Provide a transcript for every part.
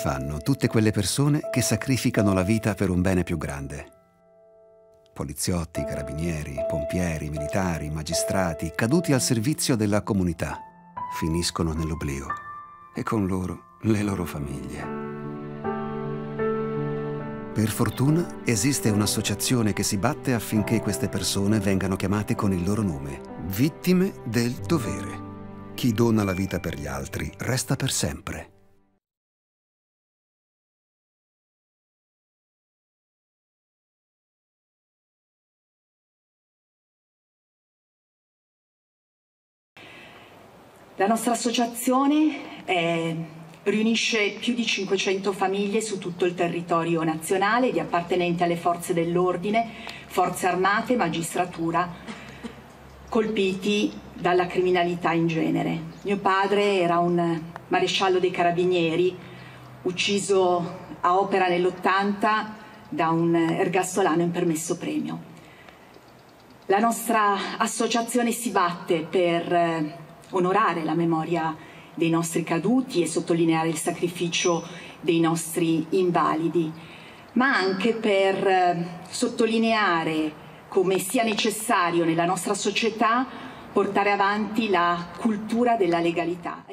fanno tutte quelle persone che sacrificano la vita per un bene più grande? Poliziotti, carabinieri, pompieri, militari, magistrati, caduti al servizio della comunità, finiscono nell'oblio e con loro le loro famiglie. Per fortuna esiste un'associazione che si batte affinché queste persone vengano chiamate con il loro nome, vittime del dovere. Chi dona la vita per gli altri resta per sempre. La nostra associazione è eh, riunisce più di 500 famiglie su tutto il territorio nazionale di appartenenti alle forze dell'ordine, forze armate, magistratura, colpiti dalla criminalità in genere. Mio padre era un maresciallo dei carabinieri, ucciso a opera nell'80 da un ergastolano in permesso premio. La nostra associazione si batte per eh, onorare la memoria dei nostri caduti e sottolineare il sacrificio dei nostri invalidi, ma anche per eh, sottolineare come sia necessario nella nostra società portare avanti la cultura della legalità.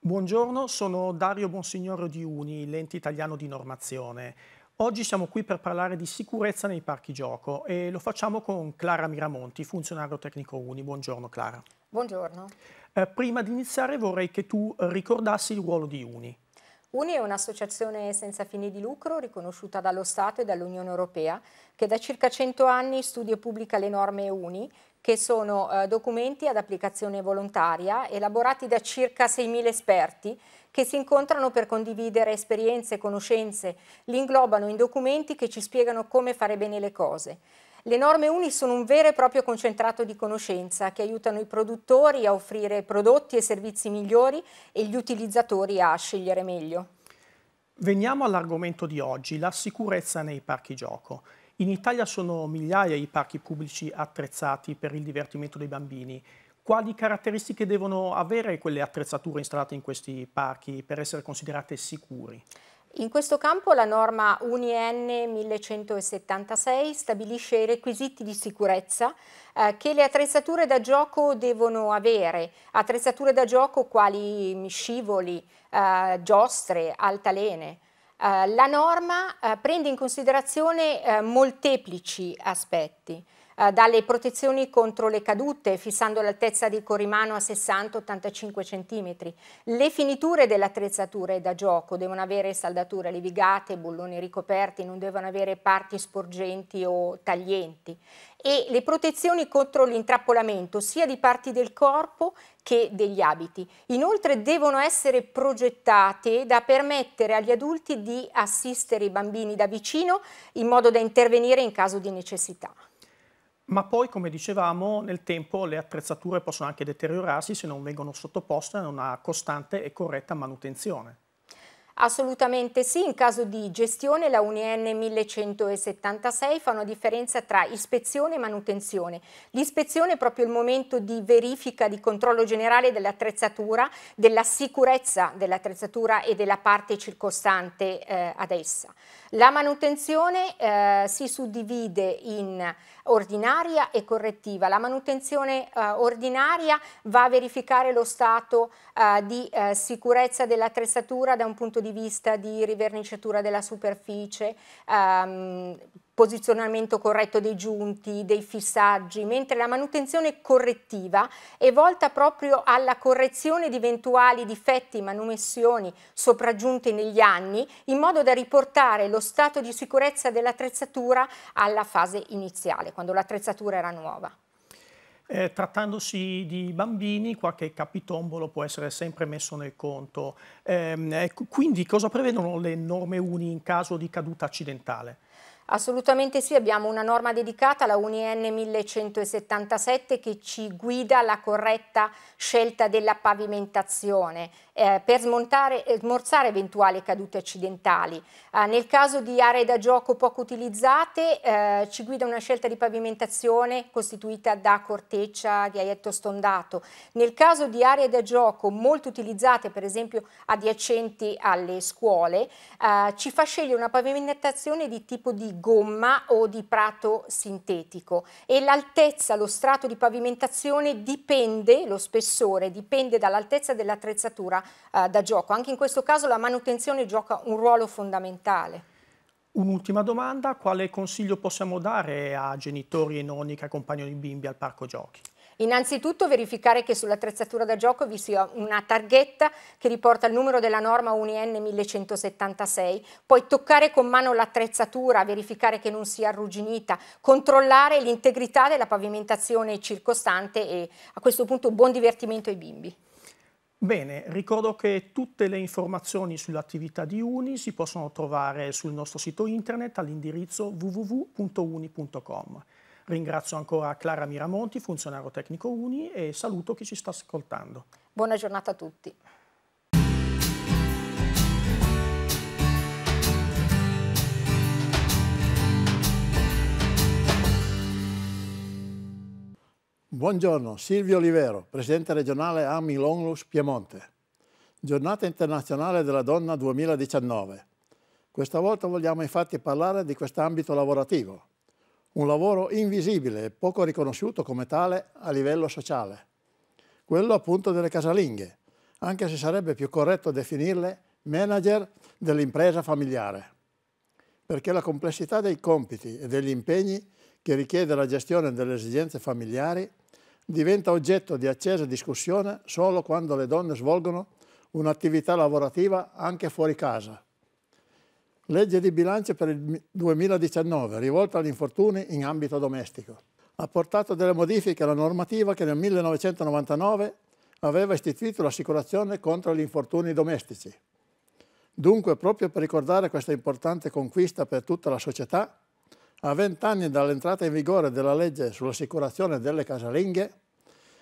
Buongiorno, sono Dario Bonsignore di Uni, l'ente italiano di normazione. Oggi siamo qui per parlare di sicurezza nei parchi gioco e lo facciamo con Clara Miramonti, funzionario tecnico Uni. Buongiorno Clara. Buongiorno. Eh, prima di iniziare vorrei che tu ricordassi il ruolo di Uni. Uni è un'associazione senza fini di lucro riconosciuta dallo Stato e dall'Unione Europea che da circa 100 anni studia e pubblica le norme Uni che sono eh, documenti ad applicazione volontaria elaborati da circa 6.000 esperti che si incontrano per condividere esperienze e conoscenze, li inglobano in documenti che ci spiegano come fare bene le cose. Le norme UNI sono un vero e proprio concentrato di conoscenza che aiutano i produttori a offrire prodotti e servizi migliori e gli utilizzatori a scegliere meglio. Veniamo all'argomento di oggi, la sicurezza nei parchi gioco. In Italia sono migliaia i parchi pubblici attrezzati per il divertimento dei bambini. Quali caratteristiche devono avere quelle attrezzature installate in questi parchi per essere considerate sicuri? In questo campo la norma UNIN 1176 stabilisce i requisiti di sicurezza eh, che le attrezzature da gioco devono avere, attrezzature da gioco quali scivoli, eh, giostre, altalene. Eh, la norma eh, prende in considerazione eh, molteplici aspetti. Eh, dalle protezioni contro le cadute, fissando l'altezza di corrimano a 60-85 cm. Le finiture dell'attrezzatura è da gioco devono avere saldature levigate, bulloni ricoperti, non devono avere parti sporgenti o taglienti e le protezioni contro l'intrappolamento sia di parti del corpo che degli abiti. Inoltre devono essere progettate da permettere agli adulti di assistere i bambini da vicino in modo da intervenire in caso di necessità. Ma poi, come dicevamo, nel tempo le attrezzature possono anche deteriorarsi se non vengono sottoposte a una costante e corretta manutenzione. Assolutamente sì, in caso di gestione la UNIN 1176 fa una differenza tra ispezione e manutenzione. L'ispezione è proprio il momento di verifica, di controllo generale dell'attrezzatura, della sicurezza dell'attrezzatura e della parte circostante eh, ad essa. La manutenzione eh, si suddivide in ordinaria e correttiva. La manutenzione eh, ordinaria va a verificare lo stato eh, di eh, sicurezza dell'attrezzatura da un punto di di vista di riverniciatura della superficie, um, posizionamento corretto dei giunti, dei fissaggi, mentre la manutenzione correttiva è volta proprio alla correzione di eventuali difetti, manumissioni sopraggiunte negli anni, in modo da riportare lo stato di sicurezza dell'attrezzatura alla fase iniziale, quando l'attrezzatura era nuova. Eh, trattandosi di bambini, qualche capitombolo può essere sempre messo nel conto. Eh, quindi cosa prevedono le norme UNI in caso di caduta accidentale? Assolutamente sì, abbiamo una norma dedicata, la UNIN 1177, che ci guida alla corretta scelta della pavimentazione eh, per smontare eh, smorzare eventuali cadute accidentali. Eh, nel caso di aree da gioco poco utilizzate, eh, ci guida una scelta di pavimentazione costituita da corteccia di aietto stondato. Nel caso di aree da gioco molto utilizzate, per esempio adiacenti alle scuole, eh, ci fa scegliere una pavimentazione di tipo di gomma o di prato sintetico e l'altezza, lo strato di pavimentazione dipende, lo spessore dipende dall'altezza dell'attrezzatura eh, da gioco. Anche in questo caso la manutenzione gioca un ruolo fondamentale. Un'ultima domanda, quale consiglio possiamo dare a genitori e nonni che accompagnano i bimbi al parco giochi? Innanzitutto verificare che sull'attrezzatura da gioco vi sia una targhetta che riporta il numero della norma UNIN 1176, poi toccare con mano l'attrezzatura, verificare che non sia arrugginita, controllare l'integrità della pavimentazione circostante e a questo punto buon divertimento ai bimbi. Bene, ricordo che tutte le informazioni sull'attività di Uni si possono trovare sul nostro sito internet all'indirizzo www.uni.com. Ringrazio ancora Clara Miramonti, funzionario tecnico Uni e saluto chi ci sta ascoltando. Buona giornata a tutti. Buongiorno, Silvio Olivero, Presidente regionale AMI Longlus Piemonte. Giornata internazionale della donna 2019. Questa volta vogliamo infatti parlare di questo ambito lavorativo, un lavoro invisibile e poco riconosciuto come tale a livello sociale, quello appunto delle casalinghe, anche se sarebbe più corretto definirle manager dell'impresa familiare, perché la complessità dei compiti e degli impegni che richiede la gestione delle esigenze familiari diventa oggetto di accesa discussione solo quando le donne svolgono un'attività lavorativa anche fuori casa Legge di bilancio per il 2019 rivolta agli infortuni in ambito domestico. Ha portato delle modifiche alla normativa che nel 1999 aveva istituito l'assicurazione contro gli infortuni domestici. Dunque, proprio per ricordare questa importante conquista per tutta la società, a vent'anni dall'entrata in vigore della legge sull'assicurazione delle casalinghe,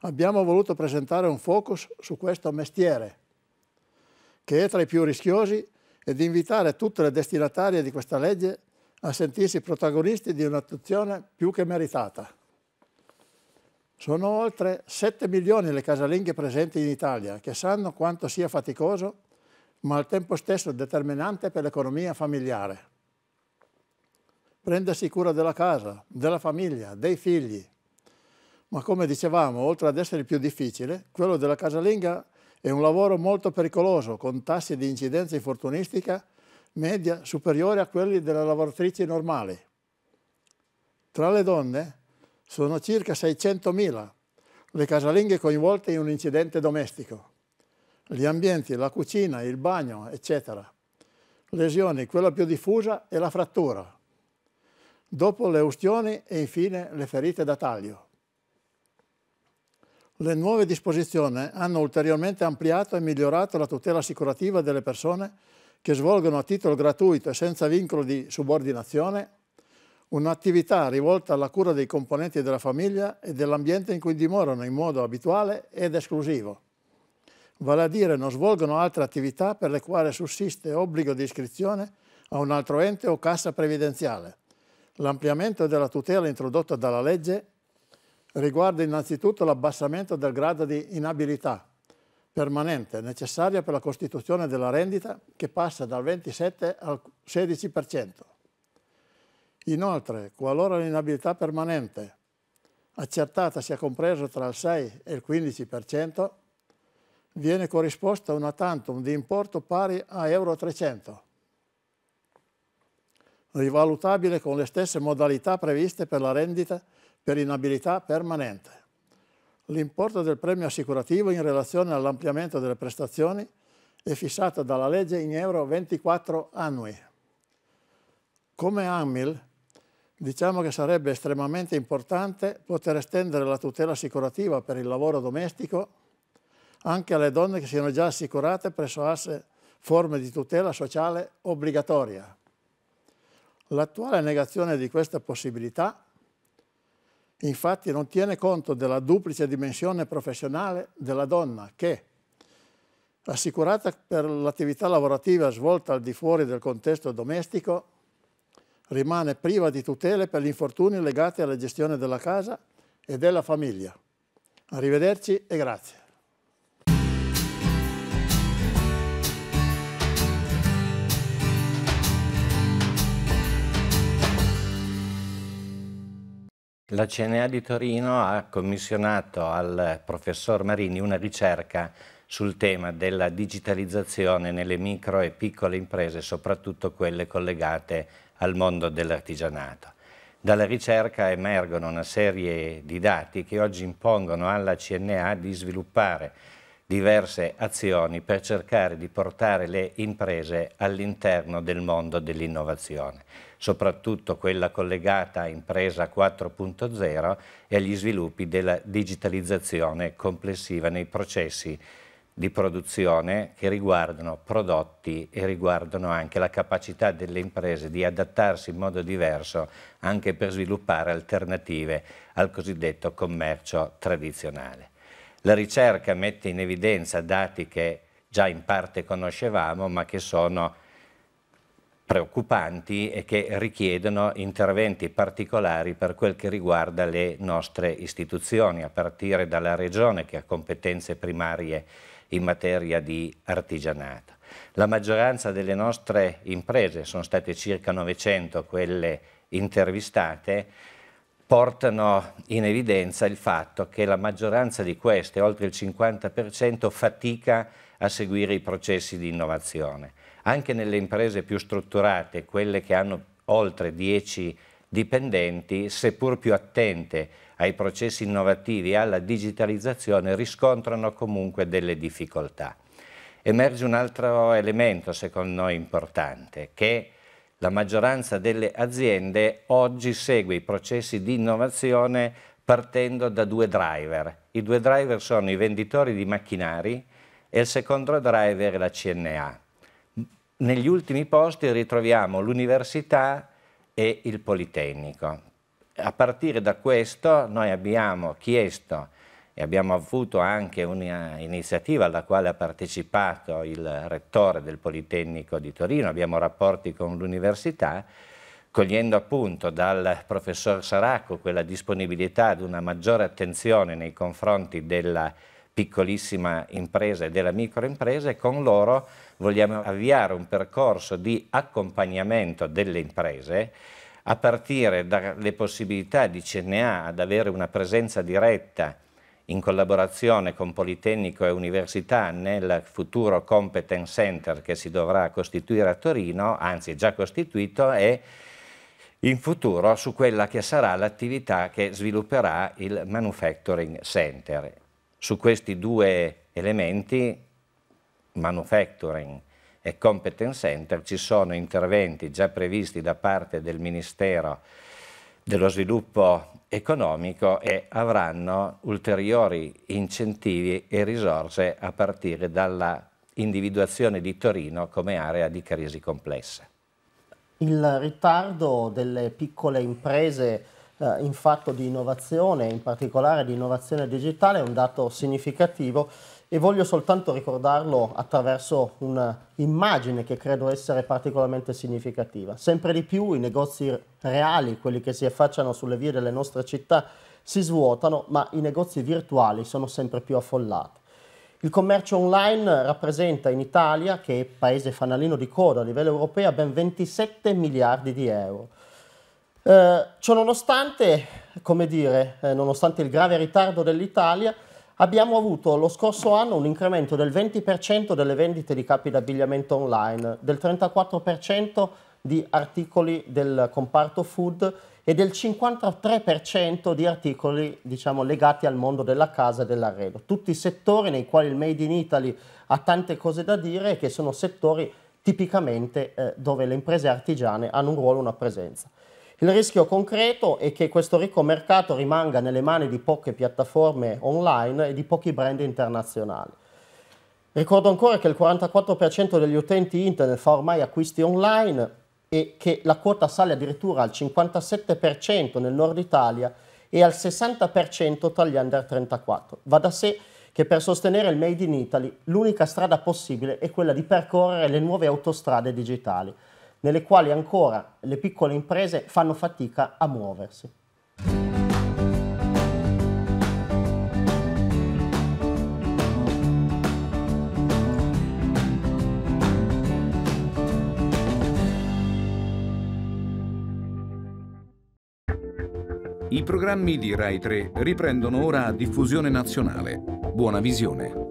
abbiamo voluto presentare un focus su questo mestiere, che è tra i più rischiosi e di invitare tutte le destinatarie di questa legge a sentirsi protagonisti di un'attuazione più che meritata. Sono oltre 7 milioni le casalinghe presenti in Italia che sanno quanto sia faticoso, ma al tempo stesso determinante per l'economia familiare. Prendersi cura della casa, della famiglia, dei figli. Ma come dicevamo, oltre ad essere più difficile, quello della casalinga è un lavoro molto pericoloso, con tassi di incidenza infortunistica media superiori a quelli delle lavoratrici normali. Tra le donne sono circa 600.000 le casalinghe coinvolte in un incidente domestico. Gli ambienti, la cucina, il bagno, eccetera. Lesioni, quella più diffusa è la frattura. Dopo le ustioni e infine le ferite da taglio. Le nuove disposizioni hanno ulteriormente ampliato e migliorato la tutela assicurativa delle persone che svolgono a titolo gratuito e senza vincolo di subordinazione un'attività rivolta alla cura dei componenti della famiglia e dell'ambiente in cui dimorano in modo abituale ed esclusivo, vale a dire non svolgono altre attività per le quali sussiste obbligo di iscrizione a un altro ente o cassa previdenziale. L'ampliamento della tutela introdotta dalla legge riguarda innanzitutto l'abbassamento del grado di inabilità permanente necessaria per la costituzione della rendita che passa dal 27 al 16%. Inoltre, qualora l'inabilità permanente accertata sia compresa tra il 6 e il 15%, viene corrisposta una tantum di importo pari a Euro 300, rivalutabile con le stesse modalità previste per la rendita per inabilità permanente. L'importo del premio assicurativo in relazione all'ampliamento delle prestazioni è fissato dalla legge in euro 24 annui. Come AMIL, diciamo che sarebbe estremamente importante poter estendere la tutela assicurativa per il lavoro domestico anche alle donne che siano già assicurate presso asse forme di tutela sociale obbligatoria. L'attuale negazione di questa possibilità infatti non tiene conto della duplice dimensione professionale della donna che, assicurata per l'attività lavorativa svolta al di fuori del contesto domestico, rimane priva di tutele per gli infortuni legati alla gestione della casa e della famiglia. Arrivederci e grazie. La CNA di Torino ha commissionato al professor Marini una ricerca sul tema della digitalizzazione nelle micro e piccole imprese, soprattutto quelle collegate al mondo dell'artigianato. Dalla ricerca emergono una serie di dati che oggi impongono alla CNA di sviluppare diverse azioni per cercare di portare le imprese all'interno del mondo dell'innovazione soprattutto quella collegata a Impresa 4.0 e agli sviluppi della digitalizzazione complessiva nei processi di produzione che riguardano prodotti e riguardano anche la capacità delle imprese di adattarsi in modo diverso anche per sviluppare alternative al cosiddetto commercio tradizionale. La ricerca mette in evidenza dati che già in parte conoscevamo ma che sono preoccupanti e che richiedono interventi particolari per quel che riguarda le nostre istituzioni, a partire dalla Regione che ha competenze primarie in materia di artigianato. La maggioranza delle nostre imprese, sono state circa 900 quelle intervistate, portano in evidenza il fatto che la maggioranza di queste, oltre il 50%, fatica a seguire i processi di innovazione anche nelle imprese più strutturate, quelle che hanno oltre 10 dipendenti, seppur più attente ai processi innovativi e alla digitalizzazione, riscontrano comunque delle difficoltà. Emerge un altro elemento secondo noi importante, che la maggioranza delle aziende oggi segue i processi di innovazione partendo da due driver. I due driver sono i venditori di macchinari e il secondo driver è la CNA, negli ultimi posti ritroviamo l'università e il Politecnico. A partire da questo noi abbiamo chiesto e abbiamo avuto anche un'iniziativa alla quale ha partecipato il rettore del Politecnico di Torino, abbiamo rapporti con l'università, cogliendo appunto dal professor Saracco quella disponibilità ad una maggiore attenzione nei confronti della piccolissima impresa e della microimpresa e con loro vogliamo avviare un percorso di accompagnamento delle imprese a partire dalle possibilità di CNA ad avere una presenza diretta in collaborazione con Politecnico e Università nel futuro Competence Center che si dovrà costituire a Torino, anzi è già costituito, e in futuro su quella che sarà l'attività che svilupperà il Manufacturing Center. Su questi due elementi, manufacturing e competence center, ci sono interventi già previsti da parte del Ministero dello Sviluppo Economico e avranno ulteriori incentivi e risorse a partire dalla individuazione di Torino come area di crisi complessa. Il ritardo delle piccole imprese eh, in fatto di innovazione, in particolare di innovazione digitale, è un dato significativo e voglio soltanto ricordarlo attraverso un'immagine che credo essere particolarmente significativa. Sempre di più i negozi reali, quelli che si affacciano sulle vie delle nostre città, si svuotano, ma i negozi virtuali sono sempre più affollati. Il commercio online rappresenta in Italia, che è paese fanalino di coda a livello europeo, ben 27 miliardi di euro. Eh, ciononostante, come dire, eh, nonostante il grave ritardo dell'Italia, abbiamo avuto lo scorso anno un incremento del 20% delle vendite di capi d'abbigliamento online, del 34% di articoli del comparto food e del 53% di articoli diciamo, legati al mondo della casa e dell'arredo. Tutti settori nei quali il Made in Italy ha tante cose da dire e che sono settori tipicamente eh, dove le imprese artigiane hanno un ruolo, una presenza. Il rischio concreto è che questo ricco mercato rimanga nelle mani di poche piattaforme online e di pochi brand internazionali. Ricordo ancora che il 44% degli utenti internet fa ormai acquisti online e che la quota sale addirittura al 57% nel nord Italia e al 60% tra gli under 34. Va da sé che per sostenere il Made in Italy l'unica strada possibile è quella di percorrere le nuove autostrade digitali nelle quali ancora le piccole imprese fanno fatica a muoversi. I programmi di Rai 3 riprendono ora a diffusione nazionale. Buona visione.